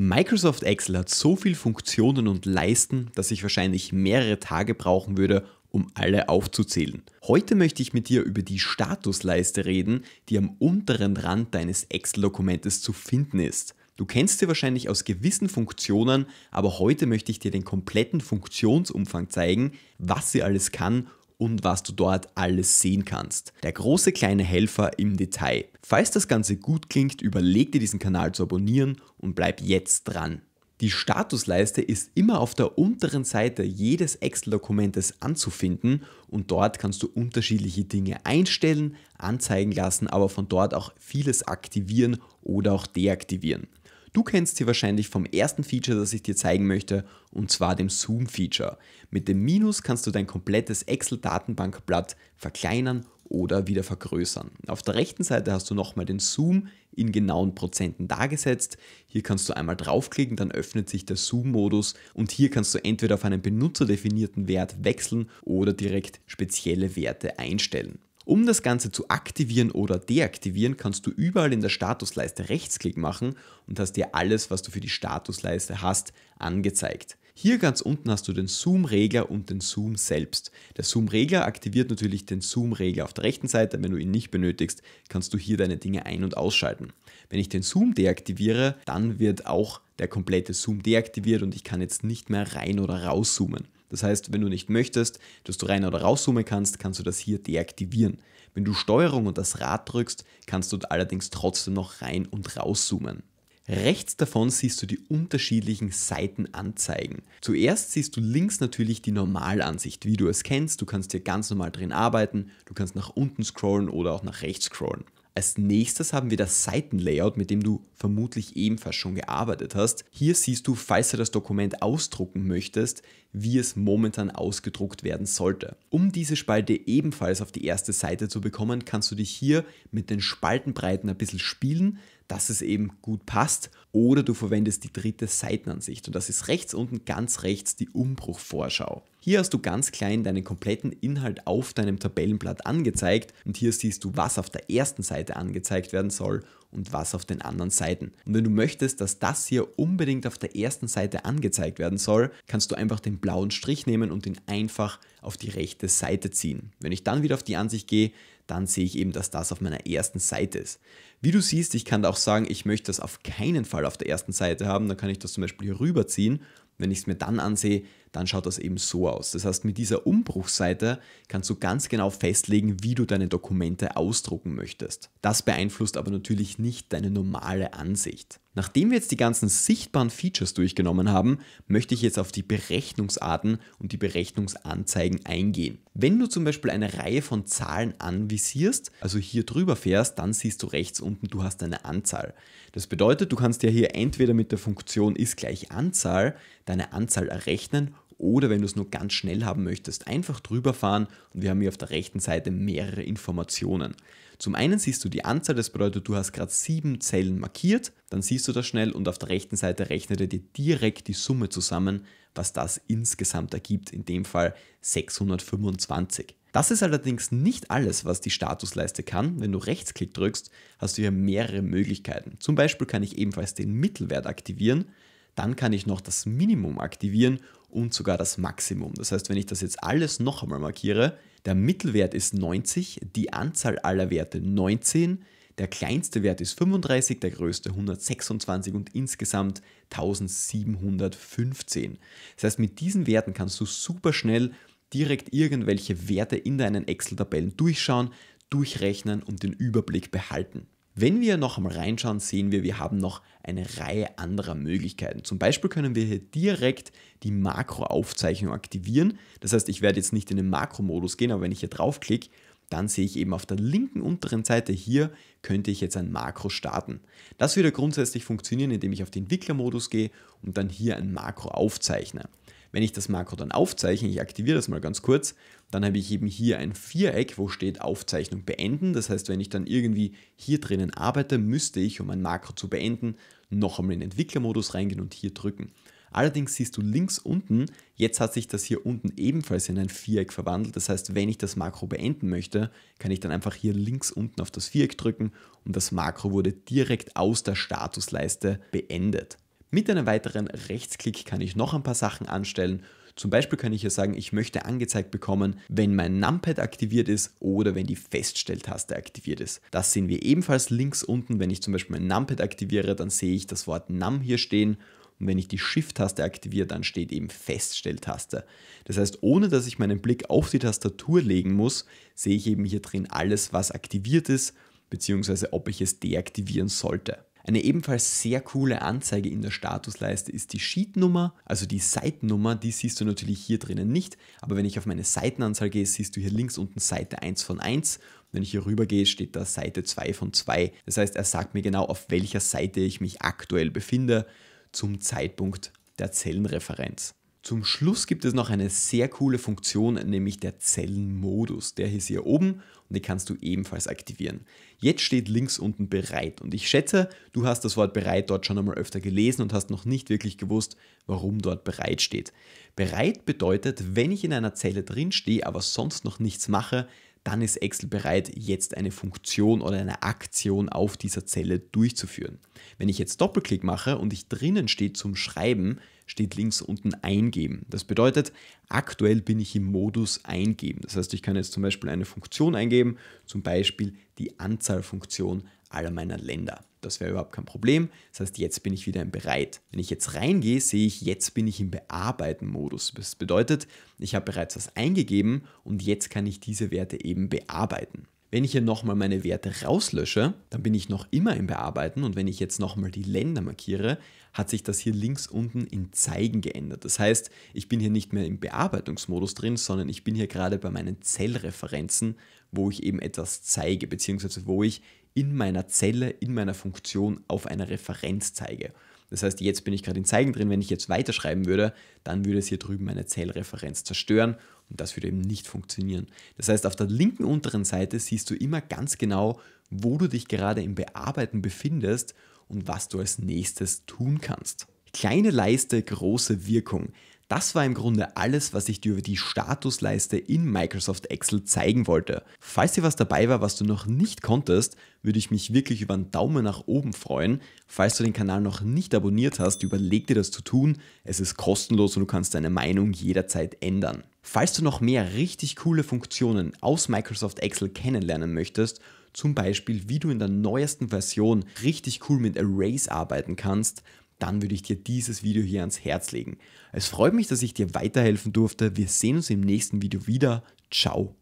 Microsoft Excel hat so viele Funktionen und Leisten, dass ich wahrscheinlich mehrere Tage brauchen würde, um alle aufzuzählen. Heute möchte ich mit dir über die Statusleiste reden, die am unteren Rand deines Excel-Dokumentes zu finden ist. Du kennst sie wahrscheinlich aus gewissen Funktionen, aber heute möchte ich dir den kompletten Funktionsumfang zeigen, was sie alles kann und was du dort alles sehen kannst. Der große kleine Helfer im Detail. Falls das Ganze gut klingt, überleg dir diesen Kanal zu abonnieren und bleib jetzt dran. Die Statusleiste ist immer auf der unteren Seite jedes Excel-Dokumentes anzufinden und dort kannst du unterschiedliche Dinge einstellen, anzeigen lassen, aber von dort auch vieles aktivieren oder auch deaktivieren. Du kennst sie wahrscheinlich vom ersten Feature, das ich dir zeigen möchte, und zwar dem Zoom-Feature. Mit dem Minus kannst du dein komplettes Excel-Datenbankblatt verkleinern oder wieder vergrößern. Auf der rechten Seite hast du nochmal den Zoom in genauen Prozenten dargesetzt. Hier kannst du einmal draufklicken, dann öffnet sich der Zoom-Modus und hier kannst du entweder auf einen benutzerdefinierten Wert wechseln oder direkt spezielle Werte einstellen. Um das Ganze zu aktivieren oder deaktivieren, kannst du überall in der Statusleiste Rechtsklick machen und hast dir alles, was du für die Statusleiste hast, angezeigt. Hier ganz unten hast du den Zoom-Regler und den Zoom selbst. Der Zoom-Regler aktiviert natürlich den Zoom-Regler auf der rechten Seite. Wenn du ihn nicht benötigst, kannst du hier deine Dinge ein- und ausschalten. Wenn ich den Zoom deaktiviere, dann wird auch der komplette Zoom deaktiviert und ich kann jetzt nicht mehr rein oder rauszoomen. Das heißt, wenn du nicht möchtest, dass du rein oder rauszoomen kannst, kannst du das hier deaktivieren. Wenn du Steuerung und das Rad drückst, kannst du allerdings trotzdem noch rein und rauszoomen. Rechts davon siehst du die unterschiedlichen Seitenanzeigen. Zuerst siehst du links natürlich die Normalansicht, wie du es kennst. Du kannst hier ganz normal drin arbeiten, du kannst nach unten scrollen oder auch nach rechts scrollen. Als nächstes haben wir das Seitenlayout, mit dem du vermutlich ebenfalls schon gearbeitet hast. Hier siehst du, falls du das Dokument ausdrucken möchtest, wie es momentan ausgedruckt werden sollte. Um diese Spalte ebenfalls auf die erste Seite zu bekommen, kannst du dich hier mit den Spaltenbreiten ein bisschen spielen, dass es eben gut passt oder du verwendest die dritte Seitenansicht und das ist rechts unten ganz rechts die Umbruchvorschau. Hier hast du ganz klein deinen kompletten Inhalt auf deinem Tabellenblatt angezeigt und hier siehst du, was auf der ersten Seite angezeigt werden soll und was auf den anderen Seiten. Und wenn du möchtest, dass das hier unbedingt auf der ersten Seite angezeigt werden soll, kannst du einfach den blauen Strich nehmen und ihn einfach auf die rechte Seite ziehen. Wenn ich dann wieder auf die Ansicht gehe, dann sehe ich eben, dass das auf meiner ersten Seite ist. Wie du siehst, ich kann da auch sagen, ich möchte das auf keinen Fall auf der ersten Seite haben, dann kann ich das zum Beispiel hier rüberziehen. Wenn ich es mir dann ansehe, dann schaut das eben so aus. Das heißt, mit dieser Umbruchseite kannst du ganz genau festlegen, wie du deine Dokumente ausdrucken möchtest. Das beeinflusst aber natürlich nicht deine normale Ansicht. Nachdem wir jetzt die ganzen sichtbaren Features durchgenommen haben, möchte ich jetzt auf die Berechnungsarten und die Berechnungsanzeigen eingehen. Wenn du zum Beispiel eine Reihe von Zahlen anvisierst, also hier drüber fährst, dann siehst du rechts unten, du hast eine Anzahl. Das bedeutet, du kannst ja hier entweder mit der Funktion ist gleich Anzahl deine Anzahl errechnen oder wenn du es nur ganz schnell haben möchtest, einfach drüber fahren und wir haben hier auf der rechten Seite mehrere Informationen. Zum einen siehst du die Anzahl, das bedeutet, du hast gerade sieben Zellen markiert, dann siehst du das schnell und auf der rechten Seite rechnet er dir direkt die Summe zusammen, was das insgesamt ergibt, in dem Fall 625. Das ist allerdings nicht alles, was die Statusleiste kann. Wenn du Rechtsklick drückst, hast du hier mehrere Möglichkeiten. Zum Beispiel kann ich ebenfalls den Mittelwert aktivieren dann kann ich noch das Minimum aktivieren und sogar das Maximum. Das heißt, wenn ich das jetzt alles noch einmal markiere, der Mittelwert ist 90, die Anzahl aller Werte 19, der kleinste Wert ist 35, der größte 126 und insgesamt 1715. Das heißt, mit diesen Werten kannst du super schnell direkt irgendwelche Werte in deinen Excel-Tabellen durchschauen, durchrechnen und den Überblick behalten. Wenn wir noch einmal reinschauen, sehen wir, wir haben noch eine Reihe anderer Möglichkeiten. Zum Beispiel können wir hier direkt die Makroaufzeichnung aktivieren. Das heißt, ich werde jetzt nicht in den Makromodus gehen, aber wenn ich hier draufklicke, dann sehe ich eben auf der linken unteren Seite hier, könnte ich jetzt ein Makro starten. Das würde grundsätzlich funktionieren, indem ich auf den Entwicklermodus gehe und dann hier ein Makro aufzeichne. Wenn ich das Makro dann aufzeichne, ich aktiviere das mal ganz kurz, dann habe ich eben hier ein Viereck, wo steht Aufzeichnung beenden. Das heißt, wenn ich dann irgendwie hier drinnen arbeite, müsste ich, um ein Makro zu beenden, noch einmal in den Entwicklermodus reingehen und hier drücken. Allerdings siehst du links unten, jetzt hat sich das hier unten ebenfalls in ein Viereck verwandelt. Das heißt, wenn ich das Makro beenden möchte, kann ich dann einfach hier links unten auf das Viereck drücken und das Makro wurde direkt aus der Statusleiste beendet. Mit einem weiteren Rechtsklick kann ich noch ein paar Sachen anstellen. Zum Beispiel kann ich ja sagen, ich möchte angezeigt bekommen, wenn mein Numpad aktiviert ist oder wenn die Feststelltaste aktiviert ist. Das sehen wir ebenfalls links unten. Wenn ich zum Beispiel mein Numpad aktiviere, dann sehe ich das Wort Num hier stehen und wenn ich die Shift-Taste aktiviere, dann steht eben Feststelltaste. Das heißt, ohne dass ich meinen Blick auf die Tastatur legen muss, sehe ich eben hier drin alles, was aktiviert ist, beziehungsweise ob ich es deaktivieren sollte. Eine ebenfalls sehr coole Anzeige in der Statusleiste ist die Sheetnummer, also die Seitennummer, die siehst du natürlich hier drinnen nicht, aber wenn ich auf meine Seitenanzahl gehe, siehst du hier links unten Seite 1 von 1 wenn ich hier rüber gehe, steht da Seite 2 von 2. Das heißt, er sagt mir genau, auf welcher Seite ich mich aktuell befinde zum Zeitpunkt der Zellenreferenz. Zum Schluss gibt es noch eine sehr coole Funktion, nämlich der Zellenmodus. Der ist hier oben und den kannst du ebenfalls aktivieren. Jetzt steht links unten bereit und ich schätze, du hast das Wort bereit dort schon einmal öfter gelesen und hast noch nicht wirklich gewusst, warum dort bereit steht. Bereit bedeutet, wenn ich in einer Zelle drin stehe, aber sonst noch nichts mache, dann ist Excel bereit, jetzt eine Funktion oder eine Aktion auf dieser Zelle durchzuführen. Wenn ich jetzt Doppelklick mache und ich drinnen stehe zum Schreiben, steht links unten eingeben. Das bedeutet, aktuell bin ich im Modus eingeben. Das heißt, ich kann jetzt zum Beispiel eine Funktion eingeben, zum Beispiel die Anzahlfunktion aller meiner Länder. Das wäre überhaupt kein Problem. Das heißt, jetzt bin ich wieder im Bereit. Wenn ich jetzt reingehe, sehe ich, jetzt bin ich im Bearbeiten-Modus. Das bedeutet, ich habe bereits was eingegeben und jetzt kann ich diese Werte eben bearbeiten. Wenn ich hier nochmal meine Werte rauslösche, dann bin ich noch immer im Bearbeiten und wenn ich jetzt nochmal die Länder markiere, hat sich das hier links unten in Zeigen geändert. Das heißt, ich bin hier nicht mehr im Bearbeitungsmodus drin, sondern ich bin hier gerade bei meinen Zellreferenzen, wo ich eben etwas zeige, beziehungsweise wo ich in meiner Zelle, in meiner Funktion auf einer Referenz zeige. Das heißt, jetzt bin ich gerade in Zeigen drin. Wenn ich jetzt weiterschreiben würde, dann würde es hier drüben meine Zellreferenz zerstören und das würde eben nicht funktionieren. Das heißt, auf der linken unteren Seite siehst du immer ganz genau, wo du dich gerade im Bearbeiten befindest und was du als nächstes tun kannst. Kleine Leiste, große Wirkung. Das war im Grunde alles, was ich dir über die Statusleiste in Microsoft Excel zeigen wollte. Falls dir was dabei war, was du noch nicht konntest, würde ich mich wirklich über einen Daumen nach oben freuen. Falls du den Kanal noch nicht abonniert hast, überleg dir das zu tun. Es ist kostenlos und du kannst deine Meinung jederzeit ändern. Falls du noch mehr richtig coole Funktionen aus Microsoft Excel kennenlernen möchtest, zum Beispiel wie du in der neuesten Version richtig cool mit Arrays arbeiten kannst, dann würde ich dir dieses Video hier ans Herz legen. Es freut mich, dass ich dir weiterhelfen durfte. Wir sehen uns im nächsten Video wieder. Ciao.